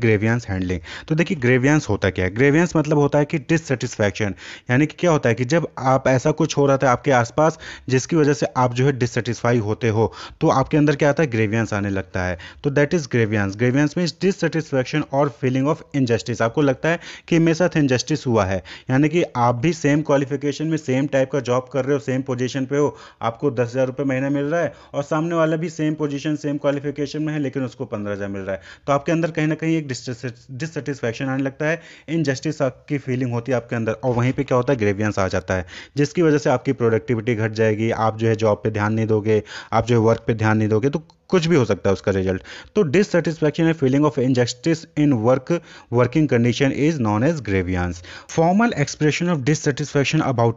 grievance handling तो देखिए grievance होता क्या है ग्रेवियंस मतलब होता है कि डिससेटिस्फैक्शन यानी कि क्या होता है कि जब आप ऐसा कुछ हो रहा था आपके आसपास जिसकी वजह से आप जो है डिससेटिस्फाई होते हो तो आपके अंदर क्या आता है ग्रेवियंस आने लगता है तो that is grievance grievance means dissatisfaction और फीलिंग ऑफ इनजस्टिस आपको लगता है कि मेरे साथ इनजस्टिस हुआ है यानी कि आप भी सेम क्वालिफिकेशन में सेम टाइप का जॉब कर रहे हो सेम पोजिशन पे हो आपको दस हज़ार रुपये महीना मिल रहा है और सामने वाला भी सेम पोजिशन सेम क्वालिफिकेशन में है लेकिन उसको पंद्रह हज़ार मिल रहा है तो आपके अंदर कहीं ना कहीं एक डिससेटिस्फैक्शन आने लगता है इनजस्टिस की फीलिंग होती है आपके अंदर और वहीं पर क्या होता है ग्रेवियंस आ जाता है जिसकी वजह से आपकी प्रोडक्टिविटी घट जाएगी आप जो है जॉब पर ध्यान नहीं दोगे आप जो है वर्क पर ध्यान नहीं दोगे तो कुछ भी हो सकता है उसका रिजल्ट तो dissatisfaction feeling of injustice in work working condition is known as grievance formal expression of dissatisfaction about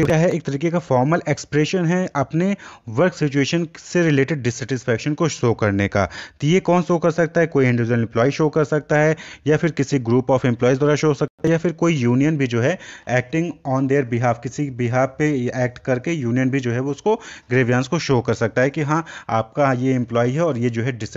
क्या है एक तरीके का फॉर्मल एक्सप्रेशन है अपने वर्क सिचुएशन से रिलेटेड डिससेटिस्फैक्शन को शो करने का तो ये कौन शो कर सकता है कोई इंडिविजुअल एम्प्लॉय शो कर सकता है या फिर किसी ग्रुप ऑफ एम्प्लॉयज़ द्वारा शो हो सकता है या फिर कोई यूनियन भी जो है एक्टिंग ऑन देयर बिहाफ किसी बिहाफ पे एक्ट करके यूनियन भी जो है वो उसको ग्रेवियंस को शो कर सकता है कि हाँ आपका ये एम्प्लॉय है और ये जो है डिस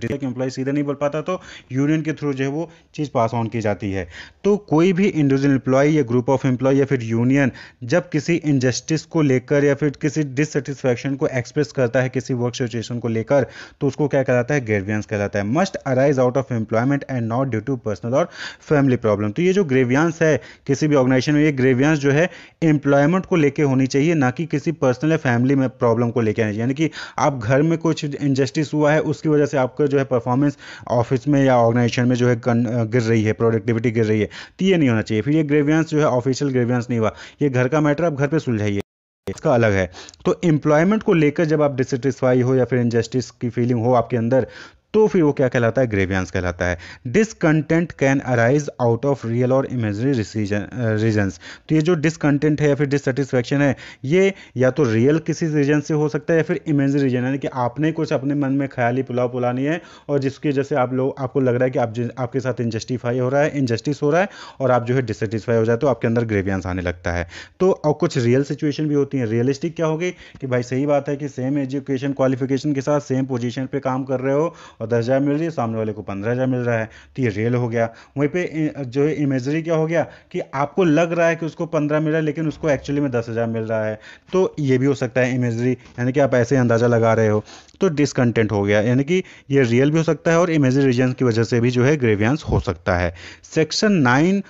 डिस्ट्रिक्ट एम्प्लॉय सीधा नहीं बोल पाता तो यूनियन के थ्रू जो है वो चीज़ पास ऑन की जाती है तो कोई भी इंडिविजुअल एम्प्लॉय या ग्रुप ऑफ एम्प्लॉय या फिर यूनियन जब किसी इनजस्टिस को लेकर या फिर किसी डिससेटिस्फैक्शन को एक्सप्रेस करता है किसी वर्क सिचुएशन को लेकर तो उसको क्या कहलाता है ग्रेवियंस कहलाता है must arise out of employment and not due to personal और फैमिली प्रॉब्लम तो ये जो ग्रेवियंस है किसी भी ऑर्गेनाइजेशन में ये ग्रेवियंस जो है एम्प्लॉयमेंट को लेकर होनी चाहिए ना कि किसी पर्सनल या फैमिली में प्रॉब्लम को लेकर आनी चाहिए यानी कि आप घर में कुछ इनजस्टिस हुआ है उसकी वजह से आपको जो है परफॉर्मेंस ऑफिस में या ऑर्गेनाइजेशन में जो है गिर रही है प्रोडक्टिविटी गिर रही है तो ये नहीं होना चाहिए फिर ये ग्रेवियंस जो है ऑफिशियल ग्रेवियंस नहीं हुआ ये घर का मैटर आप घर पर सुलझाइए इसका अलग है तो एम्प्लॉयमेंट को लेकर जब आप डिसटिस्फाई हो या फिर इनजस्टिस की फीलिंग हो आपके अंदर तो फिर वो क्या कहलाता है ग्रेवियांस कहलाता है discontent can arise out of real और इमेजरी रीजन तो ये जो डिसकंटेंट है या फिर डिससेटिस्फैक्शन है ये या तो रियल किसी रीजन से हो सकता है या फिर इमेजरी रीजन यानी कि आपने कुछ अपने मन में ख्याली पुलाव पुलानी है और जिसकी वजह से आप लोग आपको लग रहा है कि आप आपके साथ इनजस्टिफाई हो रहा है इनजस्टिस हो रहा है और आप जो है डिससेटिस्फाई हो जाए तो आपके अंदर ग्रेवियंस आने लगता है तो और कुछ रियल सिचुएशन भी होती है रियलिस्टिक क्या होगी कि भाई सही बात है कि सेम एजुकेशन क्वालिफिकेशन के साथ सेम पोजिशन पर काम कर रहे हो और दस हज़ार मिल रही है सामने वाले को पंद्रह हज़ार मिल रहा है तो ये रियल हो गया वहीं पर जो है इमेजरी क्या हो गया कि आपको लग रहा है कि उसको पंद्रह मिल रहा है लेकिन उसको एक्चुअली में दस हज़ार मिल रहा है तो ये भी हो सकता है इमेजरी यानी कि आप ऐसे अंदाज़ा लगा रहे हो तो डिसकंटेंट हो गया यानी कि ये रियल भी हो सकता है और इमेजरी रीजन की वजह से भी जो है ग्रेवियांस हो सकता है section nine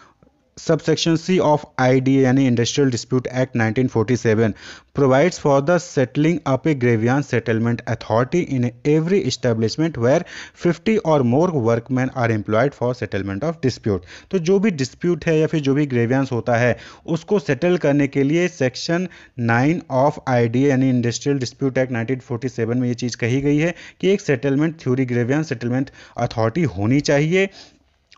subsection C of I D यानी industrial dispute act 1947 provides for the settling up a grievance settlement authority in every establishment where 50 और more workman are employed for settlement of dispute तो जो भी dispute है या फिर जो भी ग्रेवियंस होता है उसको सेटल करने के लिए section nine of I D यानी इंडस्ट्रियल डिस्प्यूट एक्ट 1947 में ये चीज़ कही गई है कि एक settlement theory grievance settlement authority होनी चाहिए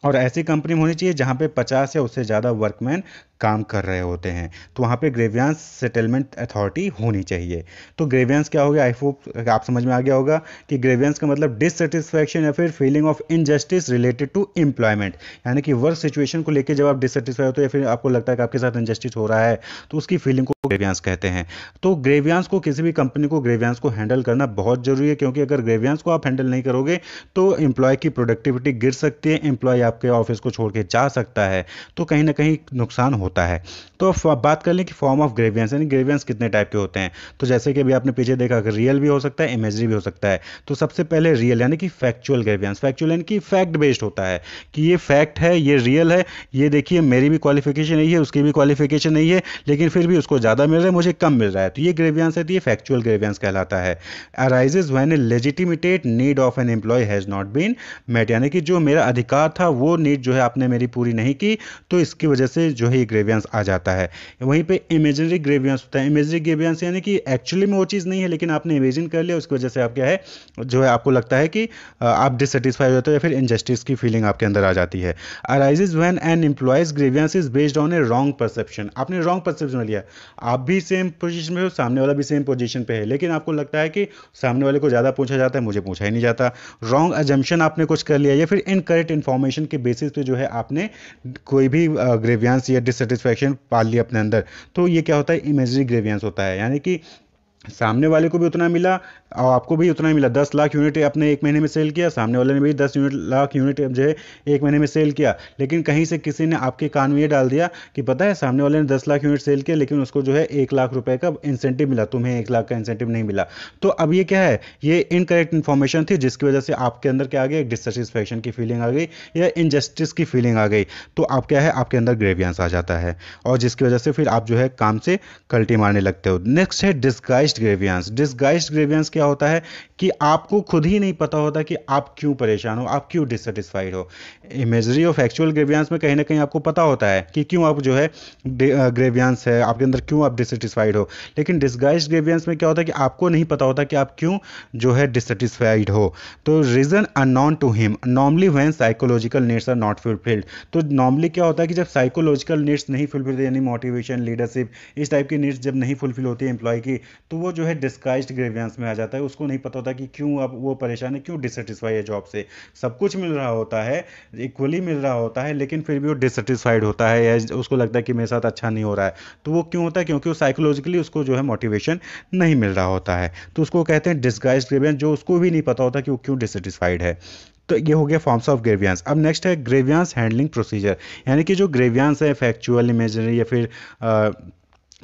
और ऐसी कंपनी होनी चाहिए जहाँ पे 50 या उससे ज़्यादा वर्कमैन काम कर रहे होते हैं तो वहाँ पे ग्रेवियांस सेटलमेंट अथॉरिटी होनी चाहिए तो ग्रेवियांस क्या हो गया आई होप आप समझ में आ गया होगा कि ग्रेवियंस का मतलब डिससेटिस्फैक्शन या फिर feeling of injustice related to employment यानी कि वर्क सिचुएशन को लेकर जब आप डिससेटिस्फाई होते हो या फिर आपको लगता है कि आपके साथ इनजस्टिस हो रहा है तो उसकी फीलिंग को ग्रेवियांस कहते हैं तो ग्रेवियांस को किसी भी कंपनी को ग्रेवियांस को हैंडल करना बहुत जरूरी है क्योंकि अगर ग्रेवियांस को आप हैंडल नहीं करोगे तो एम्प्लॉय की प्रोडक्टिविटी गिर सकती है एम्प्लॉय आपके ऑफिस को छोड़ के जा सकता है तो कहीं ना कहीं नुकसान होता है तो बात कर लें कि फॉर्म ऑफ ग्रेवियांस यानी ग्रेवियंस कितने टाइप के होते हैं तो जैसे कि अभी आपने पीछे देखा कि रियल भी हो सकता है इमेजरी भी हो सकता है तो सबसे पहले रियल यानी कि फैक्चुअल ग्रेवियंस फैक्चुअल यानी कि फैक्ट बेस्ड होता है कि ये फैक्ट है ये रियल है ये देखिए मेरी भी क्वालिफिकेशन नहीं है उसकी भी क्वालिफिकेशन नहीं है लेकिन फिर भी उसको ज़्यादा ज़्यादा मिल रहा है मुझे कम मिल रहा है तो ये ग्रेवियंस है तो ये फैक्चुअल ग्रेवियंस कहलाता है arises when a legitimated need of an employ has not been met यानी कि जो मेरा अधिकार था वो नीड जो है आपने मेरी पूरी नहीं की तो इसकी वजह से जो है ये ग्रेवियंस आ जाता है वहीं पर इमेजनरी ग्रेवियंस होता है इमेजनरी ग्रेवियंस यानी कि एक्चुअली में वो चीज़ नहीं है लेकिन आपने इमेजिन कर लिया उसकी वजह से आप क्या है जो है आपको लगता है कि आप डिससेटिस्फाई हो जाते हो या फिर इनजस्टिस की फीलिंग आपके अंदर आ जाती है arises when an employees grievance is based on a wrong perception आपने रॉन्ग परसेप्शन लिया आप भी सेम पोजीशन पे हो सामने वाला भी सेम पोजीशन पे है लेकिन आपको लगता है कि सामने वाले को ज़्यादा पूछा जाता है मुझे पूछा ही नहीं जाता रॉन्ग एजम्पन आपने कुछ कर लिया या फिर इनकरेक्ट इन्फॉर्मेशन के बेसिस पे जो है आपने कोई भी ग्रेवियंस या डिससेटिस्फैक्शन पाल लिया अपने अंदर तो ये क्या होता है इमेजरी ग्रेवियंस होता है यानी कि सामने वाले को भी उतना मिला और आपको भी उतना ही मिला दस लाख यूनिट अपने एक महीने में सेल किया सामने वाले ने भी दस यूनिट लाख यूनिट जो है एक महीने में सेल किया लेकिन कहीं से किसी ने आपके कान में ये डाल दिया कि पता है सामने वाले ने दस लाख यूनिट सेल किया लेकिन उसको जो है एक लाख रुपये का इंसेंटिव मिला तुम्हें एक लाख का इंसेंटिव नहीं मिला तो अब ये क्या है ये इनकरेक्ट इन्फॉर्मेशन थी जिसकी वजह से आपके अंदर क्या आ गया एक डिससेटिस्फैक्शन की फीलिंग आ गई या इनजस्टिस की फीलिंग आ गई तो आप क्या है आपके अंदर ग्रेवियांस आ जाता है और जिसकी वजह से फिर आप जो है काम से कल्टी मारने लगते हो नेक्स्ट है disguise disguised grievance disguised grievance क्या होता है कि आपको खुद ही नहीं पता होता कि आप क्यों परेशान हो आप क्यों डिससेटिस्फाइड हो इमेजरी ऑफ एक्चुअल ग्रेवियंस में कहीं ना कहीं आपको पता होता है कि क्यों आप जो है ग्रेवियंस है आपके अंदर क्यों आप डिससेटिस्फाइड हो लेकिन डिस्गाइज ग्रेवियंस में क्या होता है कि आपको नहीं पता होता कि आप क्यों जो है डिससेटिस्फाइड हो तो reason unknown to him normally when psychological needs are not fulfilled तो नॉर्मली क्या होता है कि जब साइकोलॉजिकल नीड्स नहीं फुलफिल यानी मोटिवेशन लीडरशिप इस टाइप की नीड्स जब नहीं फुलफिल होती है एम्प्लॉय की तो वो जो है डिस्काइज ग्रेवियंस में आ जाता है उसको नहीं पता होता कि क्यों अब वो परेशान है क्यों डिससेटिस्फाई है जॉब से सब कुछ मिल रहा होता है इक्वली मिल रहा होता है लेकिन फिर भी वो डिससेटिस्फाइड होता है या उसको लगता है कि मेरे साथ अच्छा नहीं हो रहा है तो वो क्यों होता है क्योंकि वो साइकोलॉजिकली उसको जो है मोटिवेशन नहीं मिल रहा होता है तो उसको कहते हैं डिस्काइज ग्रेवियंस जो उसको भी नहीं पता होता कि वो क्यों डिससेटिस्फाइड है तो ये हो गया फॉर्म्स ऑफ ग्रेवियंस अब नेक्स्ट है ग्रेवियंस हैंडलिंग प्रोसीजर यानी कि जो ग्रेवियंस है फैक्चुअल इमेजरी या फिर आ,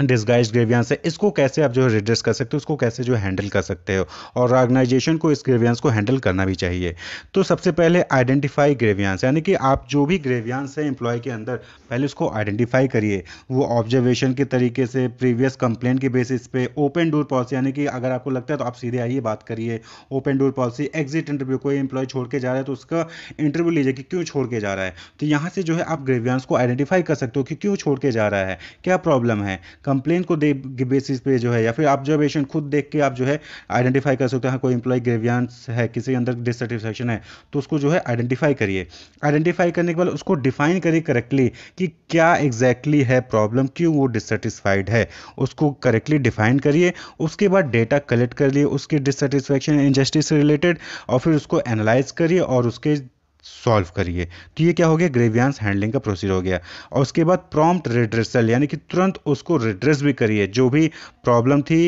डिस्गाइज ग्रेवियांस है इसको कैसे आप जो है रिड्रेस कर सकते हो उसको कैसे जो हैंडल कर सकते हो और ऑर्गेनाइजेशन को इस ग्रेवियांस को हैंडल करना भी चाहिए तो सबसे पहले आइडेंटिफाई ग्रेवियांस यानी कि आप जो भी ग्रेवियांस है एम्प्लॉय के अंदर पहले उसको आइडेंटिफाई करिए वो ऑब्जर्वेशन के तरीके से प्रीवियस कंप्लेंट के बेसिस पे ओपन डोर पॉलिसी यानी कि अगर आपको लगता है तो आप सीधे आइए बात करिए open door policy exit interview कोई एम्प्लॉय छोड़ के जा रहा है तो उसका इंटरव्यू लीजिए कि क्यों छोड़ के जा रहा है तो यहाँ से जो है आप ग्रेवियांस को आइडेंटिफाई कर सकते हो कि क्यों छोड़ के जा रहा है क्या प्रॉब्लम है कंप्लेन को दे बेसिस पे जो है या फिर ऑब्जर्वेशन खुद देख के आप जो है आइडेंटिफाई कर सकते हैं हाँ कोई इंप्लाई ग्रेवियांस है किसी के अंदर डिससेटिस्फेक्शन है तो उसको जो है आइडेंटिफाई करिए आइडेंटिफाई करने के बाद उसको डिफाइन करिए करेक्टली कि क्या एग्जैक्टली exactly है प्रॉब्लम क्यों वो डिससेटिस्फाइड है उसको करेक्टली डिफाइन करिए उसके बाद डेटा कलेक्ट कर लिए डिससेटिस्फेक्शन इनजस्टिस से रिलेटेड और फिर उसको एनालाइज करिए और उसके सॉल्व करिए तो ये क्या हो गया ग्रेवियांस हैंडलिंग का प्रोसीजर हो गया और उसके बाद प्रॉम्प्ट रिड्रेसल यानी कि तुरंत उसको रिड्रेस भी करिए जो भी प्रॉब्लम थी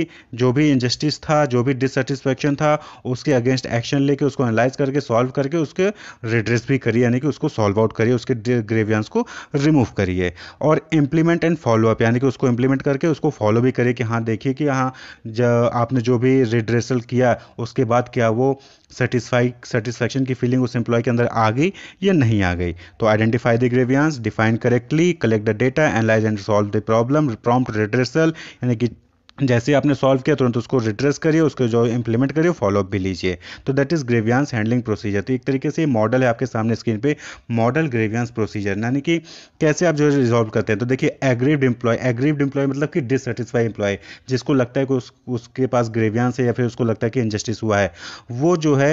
जो भी इनजस्टिस था जो भी डिससेटिस्फेक्शन था उसके अगेंस्ट एक्शन लेके उसको एनालाइज करके सॉल्व करके उसके रिड्रेस भी करिए यानी कि उसको सॉल्व आउट करिए उसके ग्रेवियांस को रिमूव करिए और इम्प्लीमेंट एंड फॉलोअप यानी कि उसको इम्प्लीमेंट करके उसको फॉलो भी करिए कि हाँ देखिए कि हाँ आपने जो भी रिड्रेसल किया उसके बाद क्या वो सेटिस्फाई सेटिस्फेक्शन की फीलिंग उस एम्प्लॉय के अंदर आ गई या नहीं आ गई तो identify the grievance define correctly collect the data analyse and solve the problem prompt redressal यानी कि जैसे आपने सॉल्व किया तुरंत उसको रिट्रेस करिए उसको जो इम्प्लीमेंट करिए फॉलोअप भी लीजिए तो that is grievance handling procedure तो एक तरीके से मॉडल है आपके सामने स्क्रीन पे मॉडल ग्रेवियांस प्रोसीजर यानी कि कैसे आप जो है रिजॉल्व करते हैं तो देखिए एग्रीव्ड एम्प्लॉय एग्रीव्ड एम्प्लॉय मतलब कि डिससेटिस्फाई एम्प्लॉय जिसको लगता है कि उस, उसके पास ग्रेवियांस है या फिर उसको लगता है कि इनजस्टिस हुआ है वो जो है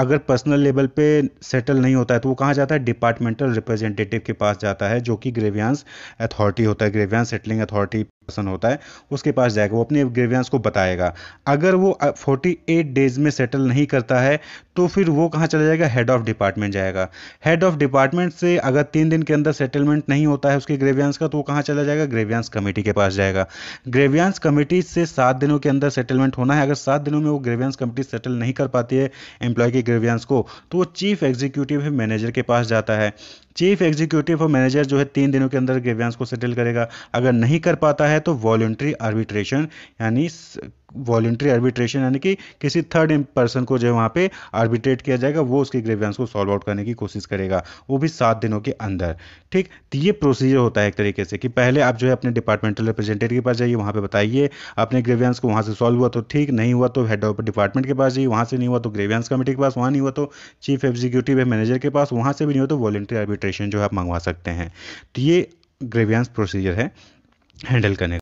अगर पर्सनल लेवल पे सेटल नहीं होता है तो वो कहाँ जाता है डिपार्टमेंटल रिप्रेजेंटेटिव के पास जाता है जो कि ग्रेवियांस अथॉरिटी होता है ग्रेवियांस सेटलिंग अथॉरिटी पर्सन होता है उसके पास जाएगा वो अपनी ग्रेवियंस को बताएगा अगर वो 48 डेज में सेटल नहीं करता है तो फिर वो कहाँ चला जाएगा हेड ऑफ डिपार्टमेंट जाएगा हेड ऑफ डिपार्टमेंट से अगर तीन दिन के अंदर सेटलमेंट नहीं होता है उसके ग्रेवियंस का तो वो कहाँ चला जाएगा ग्रेवियंस कमेटी के पास जाएगा ग्रेवियंस कमेटी से सात दिनों के अंदर सेटलमेंट होना है अगर सात दिनों में वो ग्रेवियंस कमेटी सेटल नहीं कर पाती है एम्प्लॉय के ग्रेवियंस को तो वो चीफ एग्जीक्यूटिव मैनेजर के पास जाता है चीफ एग्जीक्यूटिव और मैनेजर जो है तीन दिनों के अंदर ग्रेवियंस को सेटल करेगा अगर नहीं कर पाता है तो वॉल्ट्री आर्बिट्रेशन यानी वॉलंट्री आर्बिट्रेशन यानी कि किसी थर्ड पर्सन को जो है वहाँ पे आर्बिट्रेट किया जाएगा वो उसके ग्रेवियंस को सॉल्व आउट करने की कोशिश करेगा वो भी सात दिनों के अंदर ठीक तो ये प्रोसीजर होता है एक तरीके से कि पहले आप जो है अपने डिपार्टमेंटल रिप्रेजेंटेटिव के पास जाइए वहाँ पर बताइए अपने ग्रेवियंस को वहाँ से सॉल्व हुआ तो ठीक नहीं हुआ तो हेड ऑफ डिपार्टमेंट के पास जाइए वहाँ से नहीं हुआ तो ग्रेवियंस कमेटी के पास वहाँ नहीं हुआ तो चीफ एग्जीक्यूटिव है मैनेजर के पास वहाँ से भी नहीं हुआ तो वॉलेंट्री आर्बिट्रेट फिल्ट्रेशन जो है आप मंगवा सकते हैं तो ये ग्रेवियंस प्रोसीजर है हैंडल करने